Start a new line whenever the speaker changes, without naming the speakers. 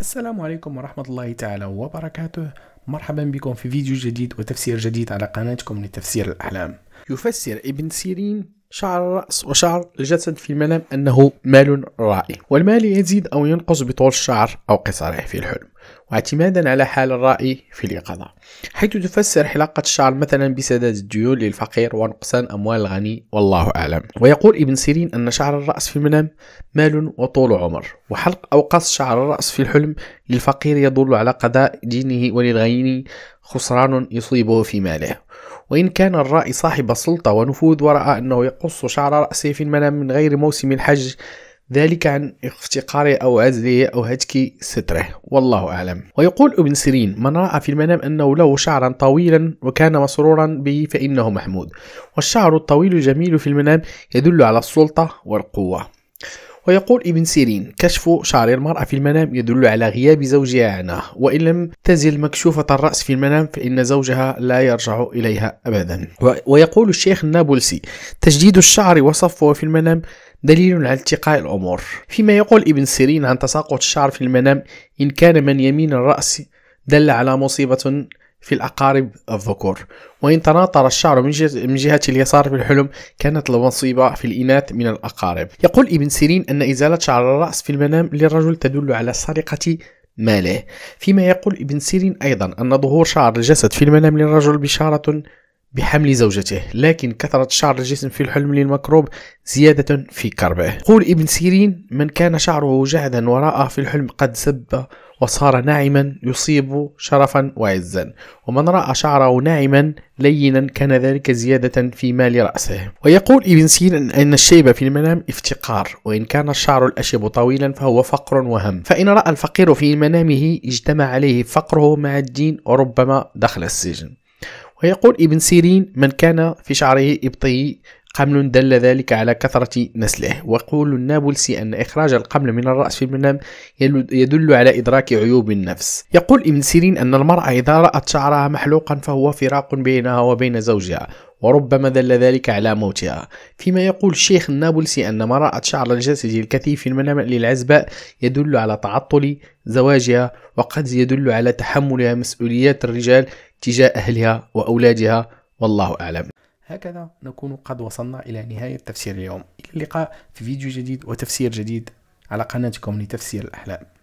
السلام عليكم ورحمة الله تعالى وبركاته مرحبا بكم في فيديو جديد وتفسير جديد على قناتكم لتفسير الأحلام يفسر ابن سيرين شعر الرأس وشعر الجسد في المنام أنه مال رائي والمال يزيد أو ينقص بطول الشعر أو قصره في الحلم واعتمادا على حال الرأي في اليقظة حيث تفسر حلاقة الشعر مثلا بسداد الديون للفقير ونقصان أموال الغني والله أعلم ويقول ابن سيرين أن شعر الرأس في المنام مال وطول عمر وحلق أو قص شعر الرأس في الحلم للفقير يدل على قضاء دينه وللغني خسران يصيبه في ماله وإن كان الرائي صاحب سلطة ونفوذ ورأى أنه يقص شعر رأسه في المنام من غير موسم الحج ذلك عن افتقاره أو عزله أو هتك ستره والله أعلم ويقول ابن سيرين من رأى في المنام أنه له شعرا طويلا وكان مسرورا به فإنه محمود والشعر الطويل الجميل في المنام يدل على السلطة والقوة ويقول ابن سيرين كشف شعر المرأة في المنام يدل على غياب زوجها عنها وإن لم تزل مكشوفة الرأس في المنام فإن زوجها لا يرجع إليها أبدا ويقول الشيخ النابلسي تجديد الشعر وصفه في المنام دليل على التقاء الأمور فيما يقول ابن سيرين عن تساقط الشعر في المنام إن كان من يمين الرأس دل على مصيبة في الأقارب الذكور وإن تناطر الشعر من جهة اليسار في الحلم كانت المصيبة في الإناث من الأقارب يقول ابن سيرين أن إزالة شعر الرأس في المنام للرجل تدل على سرقة ماله فيما يقول ابن سيرين أيضا أن ظهور شعر الجسد في المنام للرجل بشارة بحمل زوجته لكن كثرة شعر الجسم في الحلم للمكروب زيادة في كربه قول ابن سيرين من كان شعره جعدا وراءه في الحلم قد سب وصار ناعما يصيب شرفا وعزا ومن رأى شعره ناعما لينا كان ذلك زيادة في مال رأسه ويقول ابن سينا أن الشيبة في المنام افتقار وإن كان الشعر الاشيب طويلا فهو فقر وهم فإن رأى الفقير في منامه اجتمع عليه فقره مع الدين وربما دخل السجن ويقول ابن سيرين من كان في شعره إبطي قمل دل ذلك على كثرة نسله ويقول النابلسي أن إخراج القمل من الرأس في المنام يدل على إدراك عيوب النفس يقول ابن سيرين أن المرأة إذا رأت شعرها محلوقا فهو فراق بينها وبين زوجها وربما دل ذلك على موتها فيما يقول الشيخ النابلسي أن رأت شعر الجسد الكثيف في المنام للعزباء يدل على تعطل زواجها وقد يدل على تحملها مسؤوليات الرجال تجاه أهلها وأولادها والله أعلم هكذا نكون قد وصلنا إلى نهاية تفسير اليوم إلى اللقاء في فيديو جديد وتفسير جديد على قناتكم لتفسير الأحلام